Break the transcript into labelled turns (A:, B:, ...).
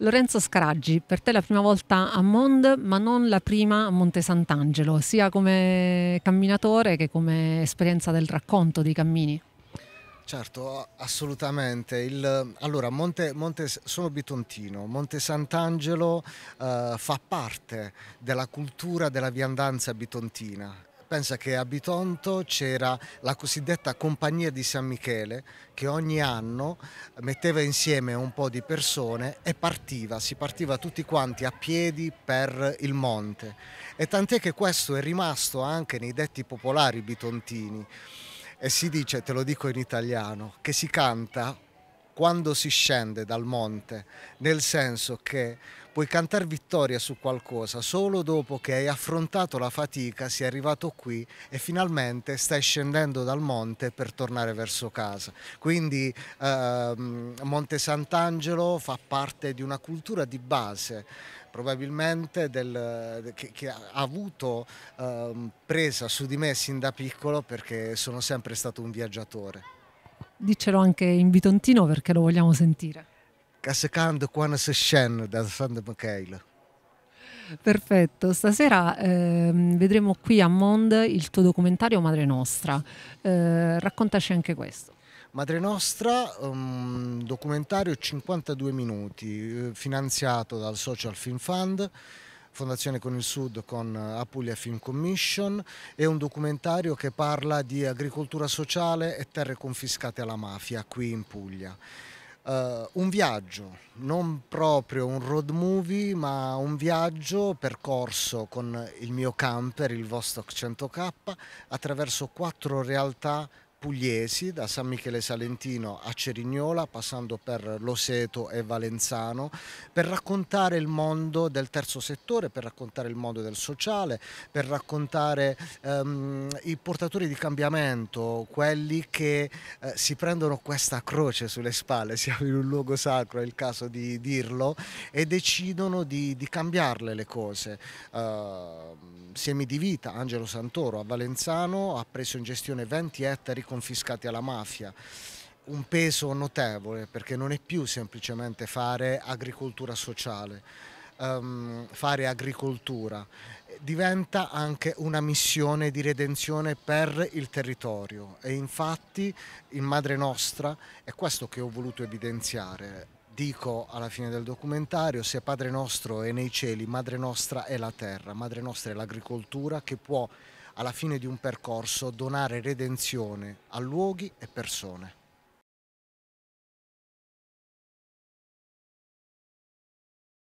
A: Lorenzo Scaraggi, per te la prima volta a Mond, ma non la prima a Monte Sant'Angelo, sia come camminatore che come esperienza del racconto dei cammini.
B: Certo, assolutamente. Il, allora, Monte, Monte, sono bitontino, Monte Sant'Angelo eh, fa parte della cultura della viandanza bitontina Pensa che a Bitonto c'era la cosiddetta Compagnia di San Michele che ogni anno metteva insieme un po' di persone e partiva, si partiva tutti quanti a piedi per il monte. E tant'è che questo è rimasto anche nei detti popolari bitontini. E si dice, te lo dico in italiano, che si canta quando si scende dal monte, nel senso che puoi cantare vittoria su qualcosa solo dopo che hai affrontato la fatica, sei arrivato qui e finalmente stai scendendo dal monte per tornare verso casa. Quindi ehm, Monte Sant'Angelo fa parte di una cultura di base probabilmente del, che, che, ha avuto ehm, presa su di me sin da piccolo perché sono sempre stato un viaggiatore.
A: Diccelo anche in bitontino perché lo vogliamo sentire.
B: Casecando quando si scende da San Michele.
A: Perfetto, stasera eh, vedremo qui a Mond il tuo documentario Madre Nostra. Eh, raccontaci anche questo.
B: Madre Nostra, um, documentario 52 minuti, eh, finanziato dal Social Film Fund Fondazione con il Sud con eh, Apulia Film Commission è un documentario che parla di agricoltura sociale e terre confiscate alla mafia qui in Puglia. Uh, un viaggio, non proprio un road movie, ma un viaggio percorso con il mio camper, il Vostok 100K, attraverso quattro realtà pugliesi, da San Michele Salentino a Cerignola, passando per Loseto e Valenzano, per raccontare il mondo del terzo settore, per raccontare il mondo del sociale, per raccontare ehm, i portatori di cambiamento, quelli che eh, si prendono questa croce sulle spalle, siamo in un luogo sacro, è il caso di dirlo, e decidono di, di cambiarle le cose. Uh, semi di vita, Angelo Santoro a Valenzano ha preso in gestione 20 ettari confiscati alla mafia un peso notevole perché non è più semplicemente fare agricoltura sociale, um, fare agricoltura, diventa anche una missione di redenzione per il territorio e infatti in Madre Nostra è questo che ho voluto evidenziare. Dico alla fine del documentario, se Padre Nostro è nei cieli, Madre Nostra è la terra, Madre Nostra è l'agricoltura che può alla fine di un percorso donare redenzione a luoghi e persone.